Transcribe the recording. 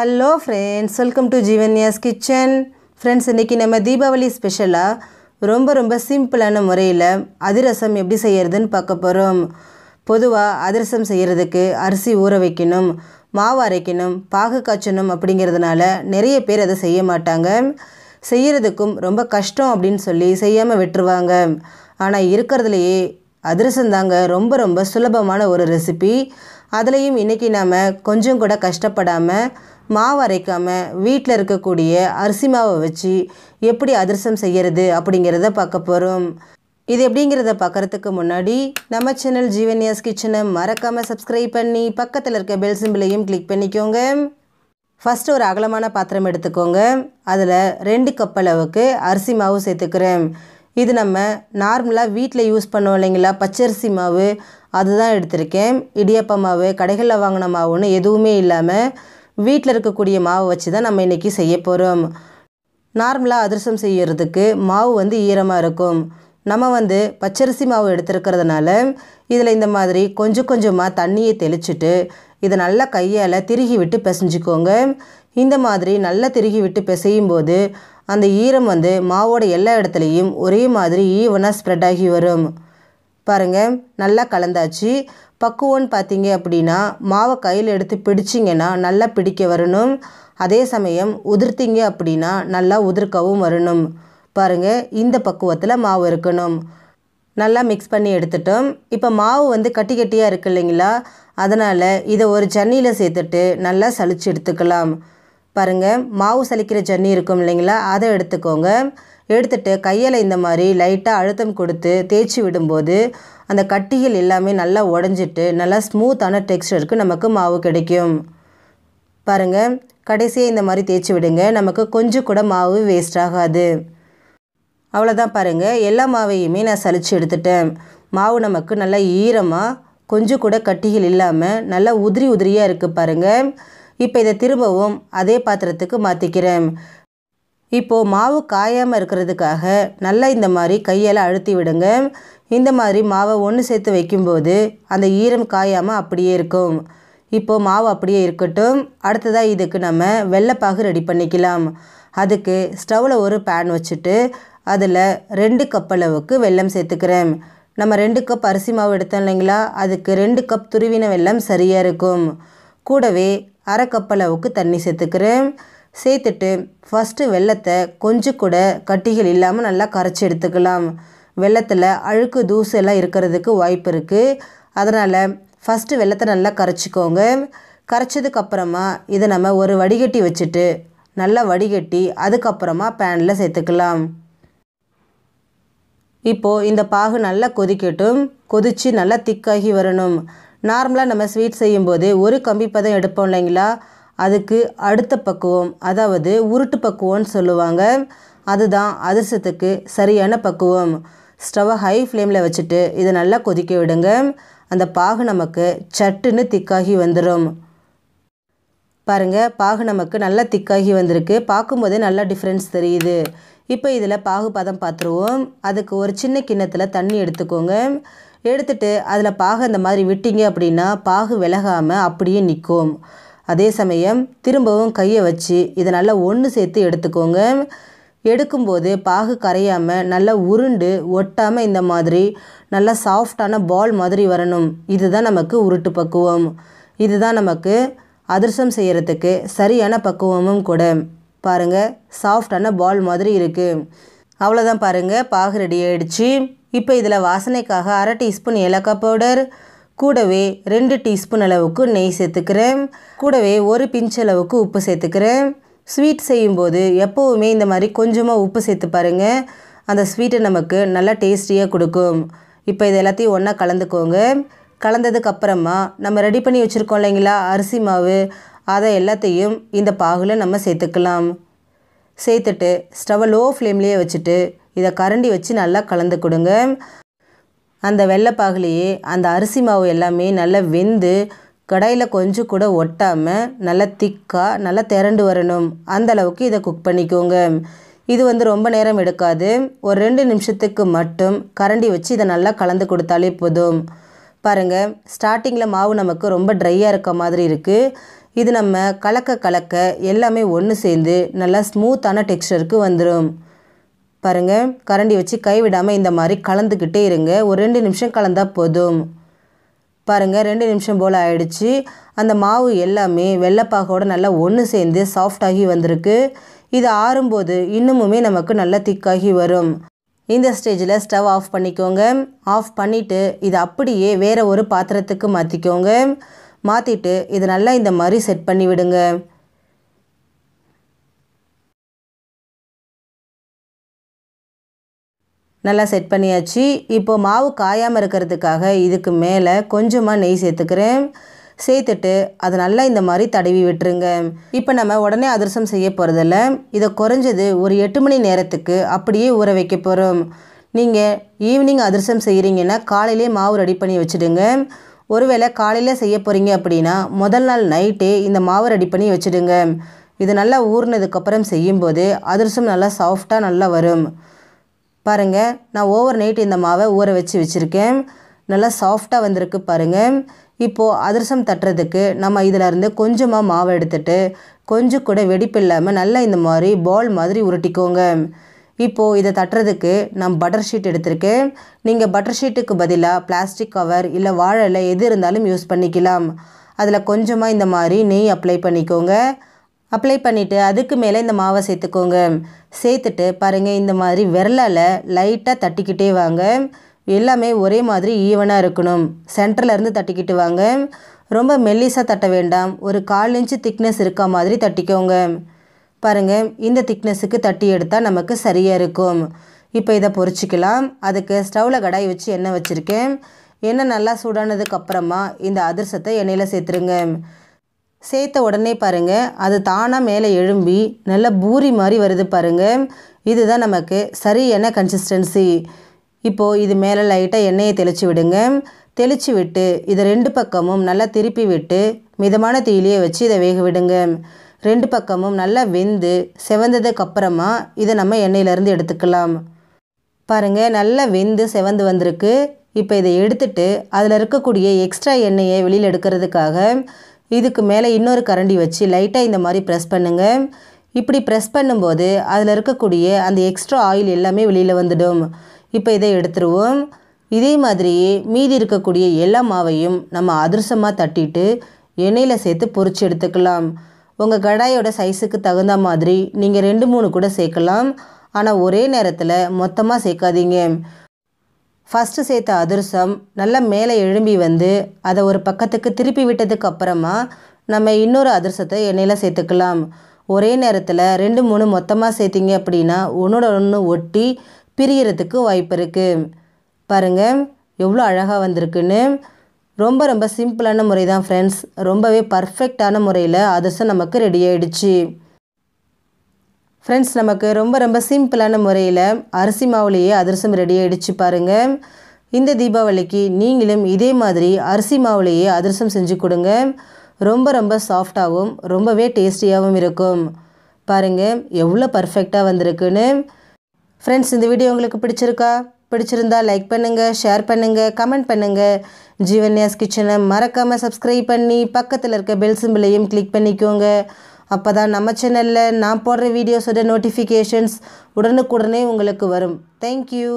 hello friends welcome to Jeevanya's kitchen friends இன்றைக்கி நம்ம தீபாவளி ஸ்பெஷலாக ரொம்ப ரொம்ப சிம்பிளான முறையில் அதிரசம் எப்படி செய்கிறதுன்னு பார்க்க போகிறோம் பொதுவாக அதிரசம் செய்கிறதுக்கு அரிசி ஊற வைக்கணும் மாவு அரைக்கணும் பாகு காய்ச்சணும் அப்படிங்கிறதுனால நிறைய பேர் அதை செய்ய மாட்டாங்க செய்கிறதுக்கும் ரொம்ப கஷ்டம் அப்படின்னு சொல்லி செய்யாமல் விட்டுருவாங்க ஆனால் இருக்கிறதுலையே அதிரசம் தாங்க ரொம்ப ரொம்ப சுலபமான ஒரு ரெசிபி அதுலேயும் இன்றைக்கி நாம் கொஞ்சம் கூட கஷ்டப்படாமல் மாவு அரைக்காமல் வீட்டில் இருக்கக்கூடிய அரிசி மாவை வச்சு எப்படி அதிரசம் செய்கிறது அப்படிங்கிறத பார்க்க போகிறோம் இது எப்படிங்கிறத பார்க்குறதுக்கு முன்னாடி நம்ம சேனல் ஜீவன்யாஸ் கிச்சனை மறக்காமல் சப்ஸ்கிரைப் பண்ணி பக்கத்தில் இருக்க பெல் சிம்பிளையும் கிளிக் பண்ணிக்கோங்க ஃபஸ்ட்டு ஒரு அகலமான பாத்திரம் எடுத்துக்கோங்க அதில் ரெண்டு கப் அளவுக்கு அரிசி மாவு சேர்த்துக்கிறேன் இது நம்ம நார்மலாக வீட்டில் யூஸ் பண்ணோம் இல்லைங்களா பச்சரிசி மாவு அதுதான் எடுத்திருக்கேன் இடியப்ப மாவு கடைகளில் வாங்கின மாவுன்னு எதுவுமே இல்லாமல் வீட்டில் இருக்கக்கூடிய மாவு வச்சு தான் நம்ம இன்றைக்கி செய்ய போகிறோம் நார்மலாக அதிரசம் செய்கிறதுக்கு மாவு வந்து ஈரமாக இருக்கும் நம்ம வந்து பச்சரிசி மாவு எடுத்துருக்கிறதுனால இதில் இந்த மாதிரி கொஞ்சம் கொஞ்சமாக தண்ணியை தெளிச்சுட்டு இதை நல்லா கையால் திருகி விட்டு பிசைஞ்சிக்கோங்க இந்த மாதிரி நல்லா திருகி விட்டு பிசையும் போது அந்த ஈரம் வந்து மாவோட எல்லா இடத்துலையும் ஒரே மாதிரி ஈவனாக ஸ்ப்ரெட் ஆகி வரும் பாருங்கள் நல்லா கலந்தாச்சு பக்குவம் பார்த்தீங்க அப்படின்னா மாவை கையில் எடுத்து பிடிச்சிங்கன்னா நல்லா பிடிக்க வரணும் அதே சமயம் உதிர்த்திங்க அப்படின்னா நல்லா உதிர்க்கவும் வரணும் பாருங்கள் இந்த பக்குவத்தில் மாவு இருக்கணும் நல்லா மிக்ஸ் பண்ணி எடுத்துட்டோம் இப்போ மாவு வந்து கட்டி கட்டியாக இருக்கு இல்லைங்களா அதனால் இதை ஒரு ஜன்னியில் சேர்த்துட்டு நல்லா சளிச்சு எடுத்துக்கலாம் பாருங்கள் மாவு சலிக்கிற ஜன்னி இருக்கும் இல்லைங்களா அதை எடுத்துக்கோங்க எடுத்துகிட்டு கையில் இந்த மாதிரி லைட்டாக அழுத்தம் கொடுத்து தேய்ச்சி விடும்போது அந்த கட்டிகள் எல்லாமே நல்லா உடஞ்சிட்டு நல்லா ஸ்மூத்தான டெக்ஸ்டருக்கு நமக்கு மாவு கிடைக்கும் பாருங்கள் கடைசியாக இந்த மாதிரி தேய்ச்சி விடுங்க நமக்கு கொஞ்சம் கூட மாவு வேஸ்ட் ஆகாது அவ்வளோதான் பாருங்கள் எல்லா மாவையுமே நான் சலித்து எடுத்துட்டேன் மாவு நமக்கு நல்லா ஈரமாக கொஞ்சம் கூட கட்டிகள் இல்லாமல் நல்லா உதிரி உதிரியாக இருக்குது பாருங்கள் இப்போ இதை திரும்பவும் அதே பாத்திரத்துக்கு மாற்றிக்கிறேன் இப்போது மாவு காயாமல் இருக்கிறதுக்காக நல்லா இந்த மாதிரி கையால் அழுத்தி விடுங்க இந்த மாதிரி மாவை ஒன்று சேர்த்து வைக்கும்போது அந்த ஈரம் காயாமல் அப்படியே இருக்கும் இப்போது மாவு அப்படியே இருக்கட்டும் அடுத்ததாக இதுக்கு நம்ம வெள்ளைப்பாகு ரெடி பண்ணிக்கலாம் அதுக்கு ஸ்டவ்வில் ஒரு பேன் வச்சுட்டு அதில் ரெண்டு கப் அளவுக்கு வெல்லம் சேர்த்துக்கிறேன் நம்ம ரெண்டு கப் அரிசி மாவு எடுத்தோம் இல்லைங்களா அதுக்கு ரெண்டு கப் துருவின வெல்லம் சரியாக இருக்கும் கூடவே அரை தண்ணி சேர்த்துக்கிறேன் சேர்த்துட்டு ஃபஸ்ட்டு வெள்ளத்தை கொஞ்சம் கூட கட்டிகள் இல்லாமல் நல்லா கரைச்சி எடுத்துக்கலாம் வெள்ளத்தில் அழுக்கு தூசு எல்லாம் இருக்கிறதுக்கு வாய்ப்பு இருக்குது அதனால் ஃபஸ்ட்டு வெள்ளத்தை நல்லா கரைச்சிக்கோங்க கரைச்சதுக்கப்புறமா இதை நம்ம ஒரு வடிகட்டி வச்சுட்டு நல்லா வடிகட்டி அதுக்கப்புறமா பேனில் சேர்த்துக்கலாம் இப்போது இந்த பாகு நல்லா கொதிக்கட்டும் கொதித்து நல்லா திக்காகி வரணும் நார்மலாக நம்ம ஸ்வீட் செய்யும்போது ஒரு கம்பி பதம் எடுப்போம் இல்லைங்களா அதுக்கு அடுத்த பக்குவம் அதாவது உருட்டு பக்குவம்னு சொல்லுவாங்க அதுதான் அதிர்சத்துக்கு சரியான பக்குவம் ஸ்டவை ஹை ஃப்ளேமில் வச்சுட்டு இதை நல்லா கொதிக்க விடுங்க அந்த பாகு நமக்கு சட்டுன்னு திக்காகி வந்துடும் பாருங்கள் பாகு நமக்கு நல்லா திக்காகி வந்திருக்கு பார்க்கும்போதே நல்லா டிஃப்ரென்ஸ் தெரியுது இப்போ இதில் பாகு பதம் பார்த்துருவோம் அதுக்கு ஒரு சின்ன கிண்ணத்தில் தண்ணி எடுத்துக்கோங்க எடுத்துட்டு அதில் பாகு இந்த மாதிரி விட்டிங்க அப்படின்னா பாகு விலகாமல் அப்படியே நிற்கும் அதே சமயம் திரும்பவும் கையை வச்சு இதை நல்லா ஒன்று சேர்த்து எடுத்துக்கோங்க எடுக்கும்போது பாகு கரையாமல் நல்லா உருண்டு ஒட்டாமல் இந்த மாதிரி நல்லா சாஃப்டான பால் மாதிரி வரணும் இதுதான் நமக்கு உருட்டு பக்குவம் இதுதான் நமக்கு அதிர்சம் செய்கிறதுக்கு சரியான பக்குவமும் கூட பாருங்கள் சாஃப்டான பால் மாதிரி இருக்குது அவ்வளோதான் பாருங்கள் பாகு ரெடி ஆகிடுச்சு இப்போ இதில் வாசனைக்காக அரை டீஸ்பூன் ஏலக்காய் பவுடர் கூடவே ரெண்டு டீஸ்பூன் அளவுக்கு நெய் சேர்த்துக்கிறேன் கூடவே ஒரு பிஞ்ச் அளவுக்கு உப்பு சேர்த்துக்கிறேன் ஸ்வீட் செய்யும்போது எப்போவுமே இந்த மாதிரி கொஞ்சமாக உப்பு சேர்த்து பாருங்கள் அந்த ஸ்வீட்டை நமக்கு நல்லா டேஸ்டியாக கொடுக்கும் இப்போ இது எல்லாத்தையும் ஒன்றா கலந்துக்கோங்க கலந்ததுக்கு அப்புறமா நம்ம ரெடி பண்ணி வச்சுருக்கோம் இல்லைங்களா அரிசி மாவு அதை எல்லாத்தையும் இந்த பாகில் நம்ம சேர்த்துக்கலாம் சேர்த்துட்டு ஸ்டவ் லோ ஃப்ளேம்லேயே வச்சுட்டு இதை கரண்டி வச்சு நல்லா கலந்து கொடுங்க அந்த வெள்ளைப்பாகுலேயே அந்த அரிசி மாவு எல்லாமே நல்லா வெந்து கடையில் கொஞ்சம் கூட ஒட்டாமல் நல்லா திக்காக நல்லா திரண்டு வரணும் அந்த அளவுக்கு இதை குக் பண்ணிக்கோங்க இது வந்து ரொம்ப நேரம் எடுக்காது ஒரு ரெண்டு நிமிஷத்துக்கு மட்டும் கரண்டி வச்சு இதை நல்லா கலந்து கொடுத்தாலே போதும் பாருங்கள் ஸ்டார்டிங்கில் மாவு நமக்கு ரொம்ப ட்ரையாக இருக்க மாதிரி இருக்குது இது நம்ம கலக்க கலக்க எல்லாமே ஒன்று சேர்ந்து நல்லா ஸ்மூத்தான டெக்ஸ்டருக்கு வந்துடும் பாருங்கள் கரண்டி வச்சு கைவிடாமல் இந்த மாதிரி கலந்துக்கிட்டே இருங்க ஒரு ரெண்டு நிமிஷம் கலந்தால் போதும் பாருங்கள் ரெண்டு நிமிஷம் போல் ஆயிடுச்சு அந்த மாவு எல்லாமே வெள்ளப்பாகோட நல்லா ஒன்று சேர்ந்து சாஃப்டாகி வந்திருக்கு இது ஆறும்போது இன்னமுமே நமக்கு நல்லா திக்காகி வரும் இந்த ஸ்டேஜில் ஸ்டவ் ஆஃப் பண்ணிக்கோங்க ஆஃப் பண்ணிவிட்டு இது அப்படியே வேறு ஒரு பாத்திரத்துக்கு மாற்றிக்கோங்க மாற்றிட்டு இது நல்லா இந்த மாதிரி செட் பண்ணி விடுங்க நல்லா செட் பண்ணியாச்சு இப்போது மாவு காயாமல் இருக்கிறதுக்காக இதுக்கு மேலே கொஞ்சமாக நெய் சேர்த்துக்கிறேன் சேர்த்துட்டு அது நல்லா இந்த மாதிரி தடவி விட்டுருங்க இப்போ நம்ம உடனே அதிரசம் செய்ய போகிறதில்ல இதை குறைஞ்சது ஒரு எட்டு மணி நேரத்துக்கு அப்படியே ஊற வைக்க போகிறோம் நீங்கள் ஈவினிங் அதிரசம் செய்கிறீங்கன்னா காலையிலே மாவு ரெடி பண்ணி வச்சுடுங்க ஒருவேளை காலையில் செய்ய போகிறீங்க அப்படின்னா முதல் நாள் நைட்டே இந்த மாவு ரெடி பண்ணி வச்சுடுங்க இது நல்லா ஊறினதுக்கப்புறம் செய்யும்போது அதிரசம் நல்லா சாஃப்டாக நல்லா வரும் பாருங்கள் நான் ஓவர் நைட் இந்த மாவை ஊற வச்சு வச்சுருக்கேன் நல்லா சாஃப்டாக வந்திருக்கு பாருங்கள் இப்போது அதிரசம் தட்டுறதுக்கு நம்ம இதிலருந்து கொஞ்சமாக மாவை எடுத்துட்டு கொஞ்சம் கூட வெடிப்பு இல்லாமல் நல்லா இந்த மாதிரி பால் மாதிரி உருட்டிக்கோங்க இப்போது இதை தட்டுறதுக்கு நான் பட்டர் ஷீட் எடுத்திருக்கேன் நீங்கள் பட்டர் ஷீட்டுக்கு பதிலாக பிளாஸ்டிக் கவர் இல்லை வாழை எது இருந்தாலும் யூஸ் பண்ணிக்கலாம் அதில் கொஞ்சமாக இந்த மாதிரி நெய் அப்ளை பண்ணிக்கோங்க அப்ளை பண்ணிவிட்டு அதுக்கு மேலே இந்த மாவை சேர்த்துக்கோங்க சேர்த்துட்டு பாருங்கள் இந்த மாதிரி விரலால் லைட்டாக தட்டிக்கிட்டே வாங்க எல்லாமே ஒரே மாதிரி ஈவனாக இருக்கணும் சென்டர்லேருந்து தட்டிக்கிட்டு வாங்க ரொம்ப மெல்லிஸாக தட்ட வேண்டாம் ஒரு கால் இன்ச்சு திக்னஸ் இருக்க மாதிரி தட்டிக்கோங்க பாருங்கள் இந்த திக்னஸுக்கு தட்டி எடுத்தால் நமக்கு சரியாக இருக்கும் இப்போ இதை பொறிச்சிக்கலாம் அதுக்கு ஸ்டவ்வில் கடாய் வச்சு எண்ணெய் வச்சுருக்கேன் எண்ணெய் நல்லா சூடானதுக்கப்புறமா இந்த அதிர்சத்தை எண்ணெயில் சேர்த்துருங்க சேர்த்த உடனே பாருங்கள் அது தானாக மேலே எழும்பி நல்லா பூரி மாதிரி வருது பாருங்கள் இதுதான் நமக்கு சரியான கன்சிஸ்டன்சி இப்போது இது மேலே லைட்டாக எண்ணெயை தெளித்து விடுங்க தெளித்து விட்டு இதை ரெண்டு பக்கமும் நல்லா திருப்பி விட்டு மிதமான தீயிலேயே வச்சு இதை வேக விடுங்க ரெண்டு பக்கமும் நல்லா வெந்து செவந்ததுக்கு அப்புறமா இதை நம்ம எண்ணெயிலேருந்து எடுத்துக்கலாம் பாருங்கள் நல்லா வெந்து செவந்து வந்திருக்கு இப்போ இதை எடுத்துட்டு அதில் இருக்கக்கூடிய எக்ஸ்ட்ரா எண்ணெயை வெளியில் எடுக்கிறதுக்காக இதுக்கு மேலே இன்னொரு கரண்டி வச்சு லைட்டாக இந்த மாதிரி ப்ரெஸ் பண்ணுங்கள் இப்படி ப்ரெஸ் பண்ணும்போது அதில் இருக்கக்கூடிய அந்த எக்ஸ்ட்ரா ஆயில் எல்லாமே வெளியில் வந்துடும் இப்போ இதை எடுத்துருவோம் இதே மாதிரியே மீதி இருக்கக்கூடிய எல்லா மாவையும் நம்ம அதிர்சமாக தட்டிட்டு எண்ணெயில் சேர்த்து பொறிச்சு எடுத்துக்கலாம் உங்கள் கடாயோட சைஸுக்கு தகுந்த மாதிரி நீங்கள் ரெண்டு மூணு கூட சேர்க்கலாம் ஆனால் ஒரே நேரத்தில் மொத்தமாக சேர்க்காதீங்க ஃபஸ்ட்டு சேர்த்த அதிரசம் நல்லா மேலே எழும்பி வந்து அதை ஒரு பக்கத்துக்கு திருப்பி விட்டதுக்கு அப்புறமா நம்ம இன்னொரு அதிரசத்தை எண்ணெயில் சேர்த்துக்கலாம் ஒரே நேரத்தில் ரெண்டு மூணு மொத்தமாக சேர்த்திங்க அப்படின்னா ஒன்றோட ஒன்று ஒட்டி பிரியறதுக்கு வாய்ப்பு இருக்குது பாருங்கள் எவ்வளோ அழகாக வந்திருக்குன்னு ரொம்ப ரொம்ப சிம்பிளான முறை தான் ஃப்ரெண்ட்ஸ் ரொம்பவே பர்ஃபெக்டான முறையில் அதிரசம் நமக்கு ரெடி ஆகிடுச்சு ஃப்ரெண்ட்ஸ் நமக்கு ரொம்ப ரொம்ப சிம்பிளான முறையில் அரிசி மாவுலேயே அதிரசம் ரெடி ஆகிடுச்சு பாருங்கள் இந்த தீபாவளிக்கு நீங்களும் இதே மாதிரி அரிசி மாவுலேயே அதிரசம் செஞ்சு கொடுங்க ரொம்ப ரொம்ப சாஃப்டாகவும் ரொம்பவே டேஸ்டியாகவும் இருக்கும் பாருங்கள் எவ்வளோ பர்ஃபெக்டாக வந்திருக்குன்னு ஃப்ரெண்ட்ஸ் இந்த வீடியோ உங்களுக்கு பிடிச்சிருக்கா பிடிச்சிருந்தா லைக் பண்ணுங்கள் ஷேர் பண்ணுங்கள் கமெண்ட் பண்ணுங்கள் ஜீவன்யாஸ் கிச்சனை மறக்காமல் சப்ஸ்கிரைப் பண்ணி பக்கத்தில் இருக்க பெல் சிம்பிளையும் கிளிக் பண்ணிக்கோங்க அப்போ தான் நம்ம சேனலில் நான் போடுற வீடியோஸோட நோட்டிஃபிகேஷன்ஸ் உடனுக்குடனே உங்களுக்கு வரும் தேங்க்யூ